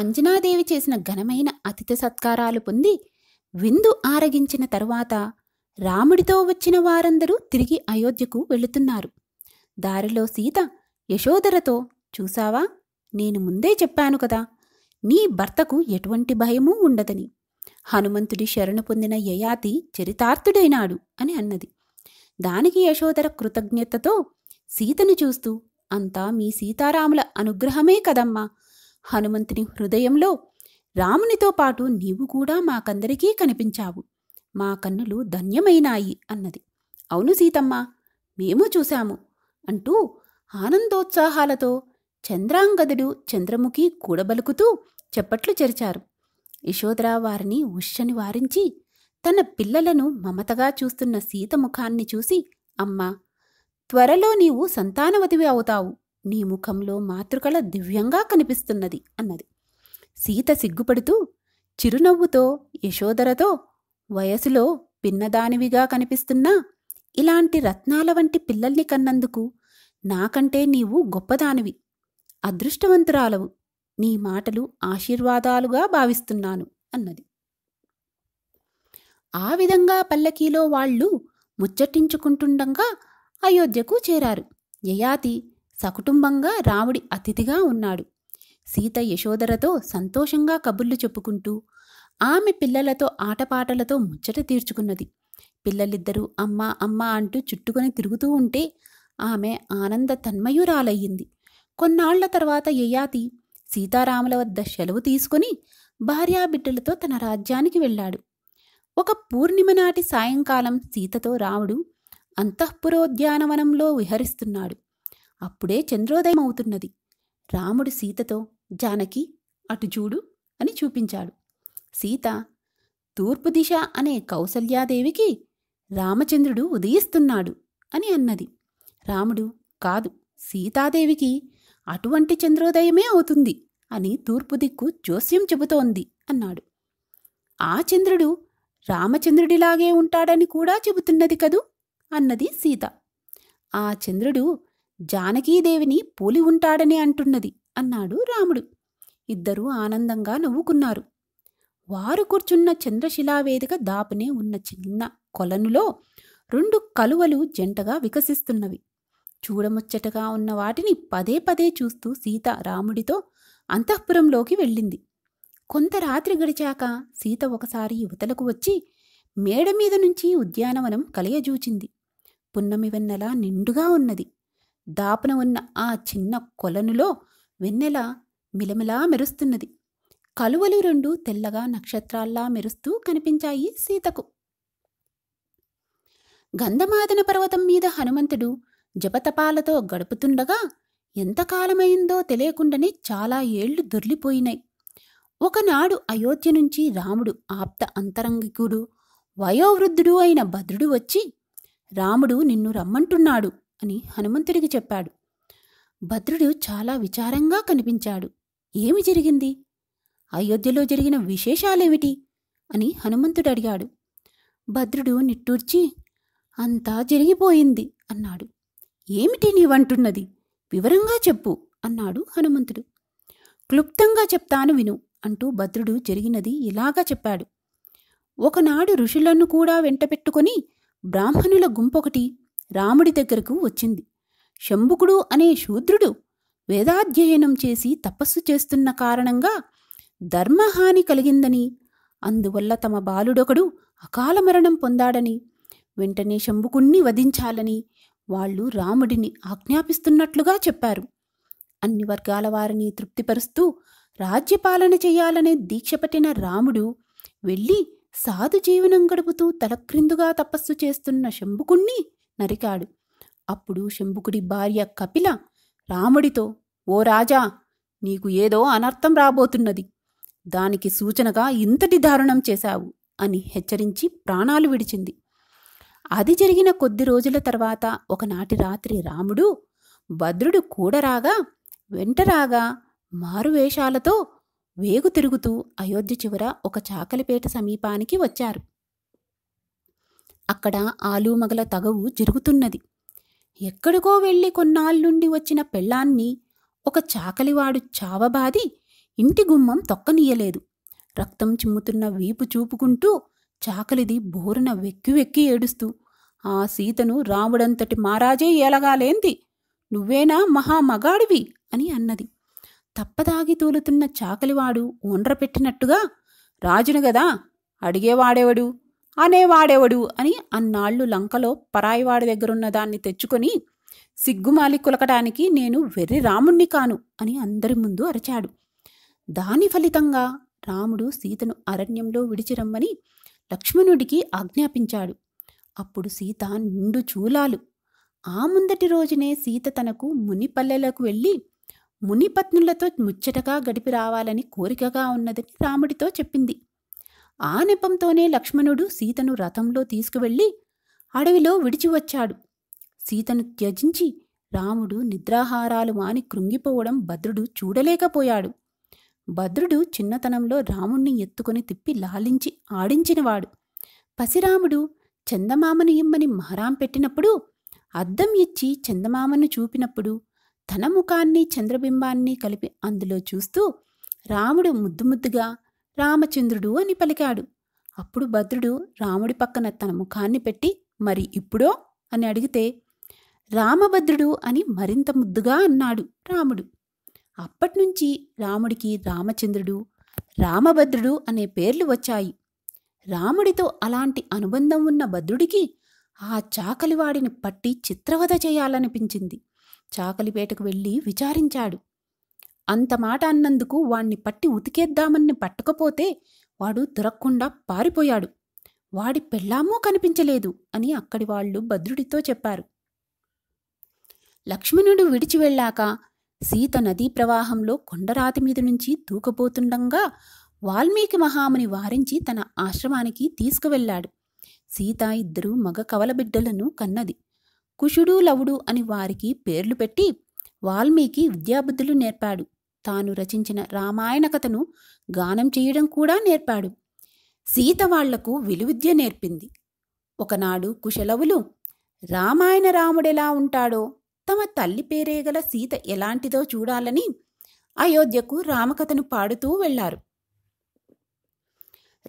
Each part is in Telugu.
అంజనాదేవి చేసిన ఘనమైన అతిథి సత్కారాలు పొంది విందు ఆరగించిన తరువాత రాముడితో వచ్చిన వారందరూ తిరిగి అయోధ్యకు వెళుతున్నారు దారిలో సీత యశోదరతో చూసావా నేను ముందే చెప్పాను కదా నీ భర్తకు ఎటువంటి భయమూ ఉండదని హనుమంతుడి శరణు పొందిన యయాతి చరితార్థుడైనాడు అని అన్నది దానికి యశోదర కృతజ్ఞతతో సీతను చూస్తూ అంతా మీ సీతారాముల అనుగ్రహమే కదమ్మా హనుమంతుని హృదయంలో రామునితో పాటు నీవు కూడా మాకందరికీ కనిపించావు మా కన్నులు ధన్యమైనాయి అన్నది అవును సీతమ్మ మేము చూశాము అంటూ ఆనందోత్సాహాలతో చంద్రాంగదుడు చంద్రముఖి కూడబలుకుతూ చెప్పట్లు చెరిచారు యశోధరా వారిని ఉష్యని వారించి తన పిల్లలను మమతగా చూస్తున్న సీత ముఖాన్ని చూసి అమ్మా త్వరలో నీవు సంతానవతివి అవుతావు నీ ముఖంలో మాతృకళ దివ్యంగా కనిపిస్తున్నది అన్నది సీత సిగ్గుపడుతూ చిరునవ్వుతో యశోదరతో వయసులో పిన్నదానివిగా కనిపిస్తున్నా ఇలాంటి రత్నాల వంటి పిల్లల్ని కన్నందుకు నాకంటే నీవు గొప్పదానివి అదృష్టవంతురాలవు నీ మాటలు ఆశీర్వాదాలుగా భావిస్తున్నాను అన్నది ఆ విధంగా పల్లకీలో వాళ్ళు ముచ్చటించుకుంటుండగా అయోధ్యకు చేరారు యయాతి సకుటుంబంగా రాముడి అతిథిగా ఉన్నాడు సీత యశోదరతో సంతోషంగా కబుర్లు చెప్పుకుంటూ ఆమె పిల్లలతో ఆటపాటలతో ముచ్చట తీర్చుకున్నది పిల్లలిద్దరూ అమ్మ అమ్మ అంటూ చుట్టుకొని తిరుగుతూ ఉంటే ఆమె ఆనంద తన్మయురాలయ్యింది కొన్నాళ్ల తర్వాత యయాతి సీతారాముల వద్ద సెలవు తీసుకుని భార్యాబిడ్డలతో తన రాజ్యానికి వెళ్ళాడు ఒక పూర్ణిమ నాటి సాయంకాలం సీతతో రాముడు అంతఃపురోద్యానవనంలో విహరిస్తున్నాడు అప్పుడే చంద్రోదయం అవుతున్నది రాముడు సీతతో జానకి అటు చూడు అని చూపించాడు సీత తూర్పు దిశ అనే కౌసల్యాదేవికి రామచంద్రుడు ఉదయిస్తున్నాడు అని అన్నది రాముడు కాదు సీతాదేవికి అటువంటి చంద్రోదయమే అవుతుంది అని తూర్పు దిక్కు జోస్యం చెబుతోంది అన్నాడు ఆ చంద్రుడు రామచంద్రుడిలాగే ఉంటాడని కూడా చెబుతున్నది కదూ అన్నది సీత ఆ చంద్రుడు జానకీదేవిని పోలి ఉంటాడని అంటున్నది అన్నాడు రాముడు ఇద్దరూ ఆనందంగా నవ్వుకున్నారు వారు కూర్చున్న చంద్రశిలావేదిక దాపునే ఉన్న చిన్న కొలనులో రెండు కలువలు జంటగా వికసిస్తున్నవి చూడముచ్చటగా ఉన్న వాటిని పదే పదే చూస్తూ సీత రాముడితో అంతఃపురంలోకి వెళ్ళింది కొంత రాత్రి గడిచాక సీత ఒకసారి యువతలకు వచ్చి మేడ మీద నుంచి ఉద్యానవనం కలియజూచింది పున్నమివెన్నలా నిండుగా ఉన్నది దాపన ఉన్న ఆ చిన్న కొలనులో వెన్నెల మిలమిలా మెరుస్తున్నది కలువలు రెండు తెల్లగా నక్షత్రాల్లా మెరుస్తూ కనిపించాయి సీతకు గంధమాదన పర్వతం మీద హనుమంతుడు జపతపాలతో గడుపుతుండగా ఎంతకాలమైందో తెలియకుండానే చాలా ఏళ్లు దొర్లిపోయినాయి ఒకనాడు అయోధ్య నుంచి రాముడు ఆప్త అంతరంగికుడు వయోవృద్ధుడు అయిన భద్రుడు వచ్చి రాముడు నిన్ను రమ్మంటున్నాడు అని హనుమంతుడికి చెప్పాడు భద్రుడు చాలా విచారంగా కనిపించాడు ఏమి జరిగింది అయోధ్యలో జరిగిన విశేషాలేమిటి అని హనుమంతుడు అడిగాడు భద్రుడు నిట్టూర్చి అంతా జరిగిపోయింది అన్నాడు ఏమిటి నీవంటున్నది వివరంగా చెప్పు అన్నాడు హనుమంతుడు క్లుప్తంగా చెప్తాను విను అంటూ భద్రుడు జరిగినది ఇలాగా చెప్పాడు ఒకనాడు ఋషులను కూడా వెంటపెట్టుకొని బ్రాహ్మణుల గుంపొకటి రాముడి దగ్గరకు వచ్చింది శంభుకుడు అనే శూద్రుడు వేదాధ్యయనం చేసి తపస్సు చేస్తున్న కారణంగా ధర్మహాని కలిగిందని అందువల్ల తమ బాలుడొకడు అకాల మరణం పొందాడని వెంటనే శంభుకుణ్ణి వధించాలని వాళ్ళు రాముడిని ఆజ్ఞాపిస్తున్నట్లుగా చెప్పారు అన్ని వర్గాల వారిని తృప్తిపరుస్తూ రాజ్యపాలన చేయాలనే దీక్షపట్టిన రాముడు వెళ్ళి సాధు జీవనం గడుపుతూ తలక్రిందుగా తపస్సు చేస్తున్న శంభుకుణ్ణి నరికాడు అప్పుడు శంభుకుడి భార్య కపిల రాముడితో ఓ రాజా నీకు ఏదో అనర్థం రాబోతున్నది దానికి సూచనగా ఇంతటి దారుణం చేశావు అని హెచ్చరించి ప్రాణాలు విడిచింది అది జరిగిన కొద్ది రోజుల తర్వాత ఒకనాటి రాత్రి రాముడు భద్రుడు కూడరాగా వెంటరాగా మారువేషాలతో వేగు తిరుగుతూ అయోధ్య చివర ఒక చాకలిపేట సమీపానికి వచ్చారు అక్కడ ఆలుమగల తగవు జరుగుతున్నది ఎక్కడికో వెళ్ళి కొన్నాళ్ళుండి వచ్చిన పెళ్ళాన్ని ఒక చాకలివాడు చావబాది ఇంటి గుమ్మం తొక్కనీయలేదు రక్తం చిమ్ముతున్న వీపు చూపుకుంటూ చాకలిది బోరున వెక్కి వెక్కి ఏడుస్తూ ఆ సీతను రాముడంతటి మారాజే ఏలగాలేంది నువ్వేనా మహామగాడివి అని అన్నది తప్పదాగి తూలుతున్న చాకలివాడు పెట్టినట్టుగా రాజును గదా అడిగేవాడేవడు అనేవాడెవడు అని అన్నాళ్ళు లంకలో పరాయివాడి దగ్గరున్న దాన్ని తెచ్చుకొని సిగ్గుమాలి కులకడానికి నేను వెర్రి రాముణ్ణి కాను అని అందరి ముందు అరిచాడు దాని ఫలితంగా రాముడు సీతను అరణ్యంలో విడిచిరమ్మని లక్ష్మణుడికి ఆజ్ఞాపించాడు అప్పుడు సీత నిండు చూలాలు ఆ ముందటి రోజునే సీత తనకు మునిపల్లెలకు వెళ్ళి మునిపత్నులతో ముచ్చటగా గడిపి రావాలని కోరికగా ఉన్నదని రాముడితో చెప్పింది ఆ నెపంతోనే లక్ష్మణుడు సీతను రథంలో తీసుకువెళ్ళి అడవిలో విడిచివచ్చాడు సీతను త్యజించి రాముడు నిద్రాహారాలు మాని కృంగిపోవడం భద్రుడు చూడలేకపోయాడు భద్రుడు చిన్నతనంలో రాముణ్ణి ఎత్తుకుని తిప్పి లాలించి ఆడించినవాడు పసిరాముడు చందమామను ఇమ్మని మహరాం పెట్టినప్పుడు అద్దం ఇచ్చి చందమామను చూపినప్పుడు తన ముఖాన్ని చంద్రబింబాన్ని కలిపి అందులో చూస్తూ రాముడు ముద్దు ముద్దుగా రామచంద్రుడు అని పలికాడు అప్పుడు భద్రుడు రాముడి పక్కన తన ముఖాన్ని పెట్టి మరి ఇప్పుడో అని అడిగితే రామభద్రుడు అని మరింత ముద్దుగా అన్నాడు రాముడు అప్పట్నుంచి రాముడికి రామచంద్రుడు రామభద్రుడు అనే పేర్లు వచ్చాయి రాముడితో అలాంటి అనుబంధం ఉన్న భద్రుడికి ఆ చాకలివాడిని పట్టి చిత్రవధ చేయాలనిపించింది చాకలిపేటకు వెళ్ళి విచారించాడు అంత మాట అన్నందుకు వాణ్ణి పట్టి ఉతికేద్దామని పట్టకపోతే వాడు దొరక్కుండా పారిపోయాడు వాడి పెళ్ళామూ కనిపించలేదు అని అక్కడి వాళ్ళు భద్రుడితో చెప్పారు లక్ష్మణుడు విడిచి వెళ్ళాక సీత నదీ ప్రవాహంలో కొండరాతి మీద నుంచి దూకబోతుండగా వాల్మీకి మహాముని వారించి తన ఆశ్రమానికి తీసుకువెళ్ళాడు సీత ఇద్దరు మగ కవలబిడ్డలను కన్నది కుషుడు లవుడు అని వారికి పేర్లు పెట్టి వాల్మీకి విద్యాబుద్ధులు నేర్పాడు తాను రచించిన రామాయణ కథను గానం చేయడం కూడా నేర్పాడు సీత వాళ్లకు విలువిద్య నేర్పింది ఒకనాడు కుశలవులు రామాయణ రాముడెలా ఉంటాడో తమ తల్లి పేరే గల సీత ఎలాంటిదో చూడాలని అయోధ్యకు రామకథను పాడుతూ వెళ్లారు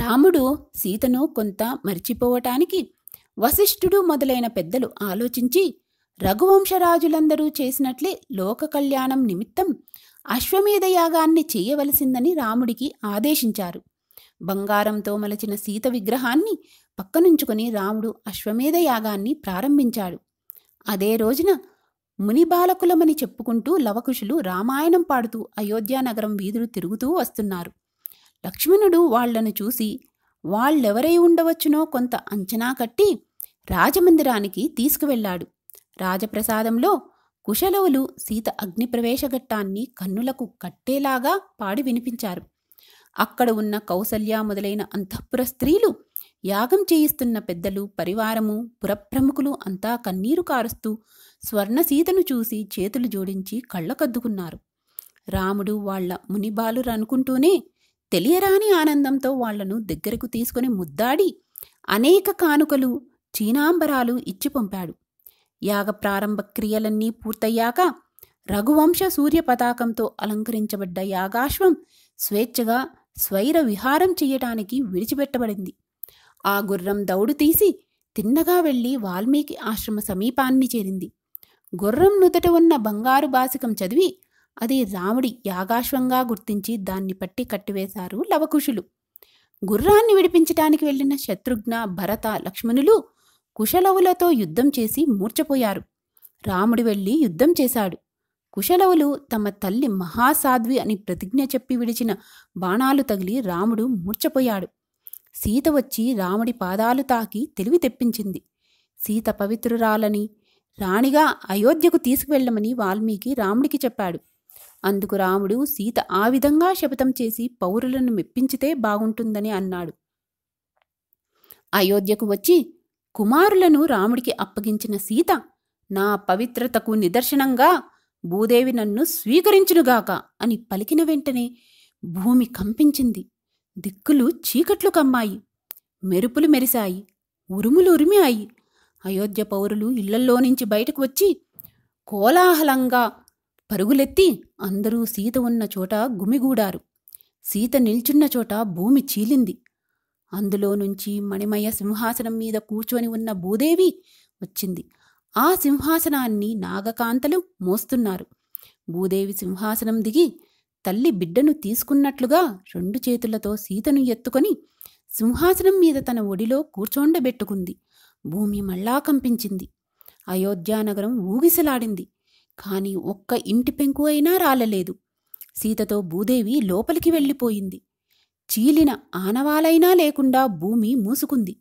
రాముడు సీతను కొంత మర్చిపోవటానికి వశిష్ఠుడు మొదలైన పెద్దలు ఆలోచించి రఘువంశరాజులందరూ చేసినట్లే లోక కళ్యాణం నిమిత్తం అశ్వమేధ యాగాన్ని చేయవలసిందని రాముడికి ఆదేశించారు బంగారంతో మలచిన సీత విగ్రహాన్ని పక్కనుంచుకొని రాముడు అశ్వమేధ యాగాన్ని ప్రారంభించాడు అదే రోజున ముని బాలకులమని చెప్పుకుంటూ లవకుశులు రామాయణం పాడుతూ అయోధ్యానగరం వీధులు తిరుగుతూ వస్తున్నారు లక్ష్మణుడు వాళ్లను చూసి వాళ్ళెవరై ఉండవచ్చునో కొంత అంచనా కట్టి రాజమందిరానికి తీసుకువెళ్లాడు రాజప్రసాదంలో కుశలవులు సీత అగ్నిప్రవేశఘట్టాన్ని కన్నులకు కట్టేలాగా పాడి వినిపించారు అక్కడ ఉన్న కౌసల్య మొదలైన అంతఃపుర స్త్రీలు యాగం చేయిస్తున్న పెద్దలు పరివారము పురప్రముఖులు అంతా కన్నీరు కారుస్తూ స్వర్ణ సీతను చూసి చేతులు జోడించి కళ్ళకద్దుకున్నారు రాముడు వాళ్ల మునిబాలురు అనుకుంటూనే తెలియరాని ఆనందంతో వాళ్లను దగ్గరకు తీసుకుని ముద్దాడి అనేక కానుకలు చీనాంబరాలు ఇచ్చి పంపాడు యాగ ప్రారంభ క్రియలన్నీ పూర్తయ్యాక రఘువంశ సూర్య పతాకంతో అలంకరించబడ్డ యాగాశ్వం స్వేచ్ఛగా స్వైర విహారం చెయ్యటానికి విడిచిపెట్టబడింది ఆ గుర్రం దౌడు తీసి తిన్నగా వెళ్ళి వాల్మీకి ఆశ్రమ సమీపాన్ని చేరింది గుర్రం నుదట ఉన్న బంగారు బాసికం చదివి అది రాముడి యాగాశ్వంగా గుర్తించి దాన్ని పట్టి కట్టివేశారు లవకుశులు గుర్రాన్ని విడిపించటానికి వెళ్ళిన శత్రుఘ్న భరత లక్ష్మణులు కుశలవులతో యుద్ధం చేసి మూర్చపోయారు రాముడు వెళ్ళి యుద్ధం చేశాడు కుశలవులు తమ తల్లి మహాసాధ్వి అని ప్రతిజ్ఞ చెప్పి విడిచిన బాణాలు తగిలి రాముడు మూర్చపోయాడు సీత వచ్చి రాముడి పాదాలు తాకి తెలివి తెప్పించింది సీత పవిత్రురాలని రాణిగా అయోధ్యకు తీసుకువెళ్ళమని వాల్మీకి రాముడికి చెప్పాడు అందుకు రాముడు సీత ఆ విధంగా శపథం చేసి పౌరులను మెప్పించితే బాగుంటుందని అన్నాడు అయోధ్యకు వచ్చి కుమారులను రాముడికి అప్పగించిన సీత నా పవిత్రతకు నిదర్శనంగా భూదేవి నన్ను స్వీకరించునుగాక అని పలికిన వెంటనే భూమి కంపించింది దిక్కులు చీకట్లు కమ్మాయి మెరుపులు మెరిశాయి ఉరుములు ఉరిమాయి అయోధ్య పౌరులు ఇళ్లల్లో నుంచి బయటకు వచ్చి కోలాహలంగా పరుగులెత్తి అందరూ సీత ఉన్న చోట గుమిగూడారు సీత నిల్చున్న చోట భూమి చీలింది అందులో నుంచి మణిమయ సింహాసనం మీద కూర్చొని ఉన్న భూదేవి వచ్చింది ఆ సింహాసనాన్ని నాగకాంతలు మోస్తున్నారు భూదేవి సింహాసనం దిగి తల్లి బిడ్డను తీసుకున్నట్లుగా రెండు చేతులతో సీతను ఎత్తుకొని సింహాసనం మీద తన ఒడిలో కూర్చోండబెట్టుకుంది భూమి మళ్ళా కంపించింది అయోధ్యానగరం ఊగిసలాడింది కాని ఒక్క ఇంటి పెంకు అయినా రాలలేదు సీతతో భూదేవి లోపలికి వెళ్ళిపోయింది చీలిన ఆనవాలైనా లేకుండా భూమి మూసుకుంది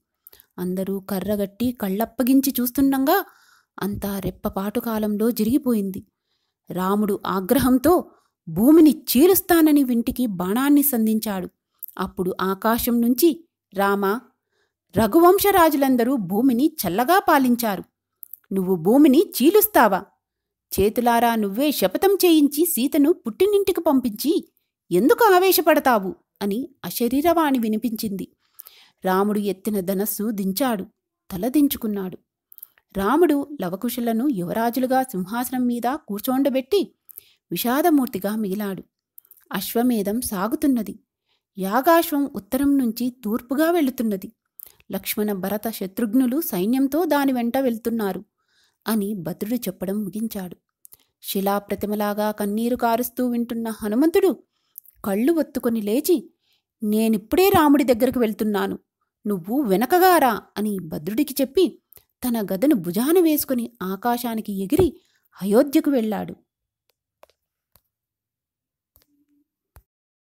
అందరూ కర్రగట్టి కళ్ళప్పగించి చూస్తుండగా అంతా రెప్పపాటు కాలంలో జరిగిపోయింది రాముడు ఆగ్రహంతో భూమిని చీలుస్తానని వింటికి బాణాన్ని సంధించాడు అప్పుడు ఆకాశం నుంచి రామ రఘువంశరాజులందరూ భూమిని చల్లగా పాలించారు నువ్వు భూమిని చీలుస్తావా చేతులారా నువ్వే శపథం చేయించి సీతను పుట్టినింటికి పంపించి ఎందుకు ఆవేశపడతావు అని అశరీరవాణి వినిపించింది రాముడు ఎత్తిన ధనస్సు దించాడు తల దించుకున్నాడు రాముడు లవకుశులను యువరాజులుగా సింహాసనం మీద కూర్చోండబెట్టి విషాదమూర్తిగా మిగిలాడు అశ్వమేధం సాగుతున్నది యాగాశ్వం ఉత్తరం నుంచి తూర్పుగా వెళుతున్నది లక్ష్మణ భరత శత్రుఘ్నులు సైన్యంతో దాని వెంట వెళ్తున్నారు అని భద్రుడు చెప్పడం ముగించాడు శిలాప్రతిమలాగా కన్నీరు కారుస్తూ వింటున్న హనుమంతుడు కళ్ళు ఒత్తుకొని లేచి నేనిప్పుడే రాముడి దగ్గరకు వెళ్తున్నాను నువ్వు వెనకగారా అని భద్రుడికి చెప్పి తన గదను భుజాన వేసుకుని ఆకాశానికి ఎగిరి అయోధ్యకు వెళ్ళాడు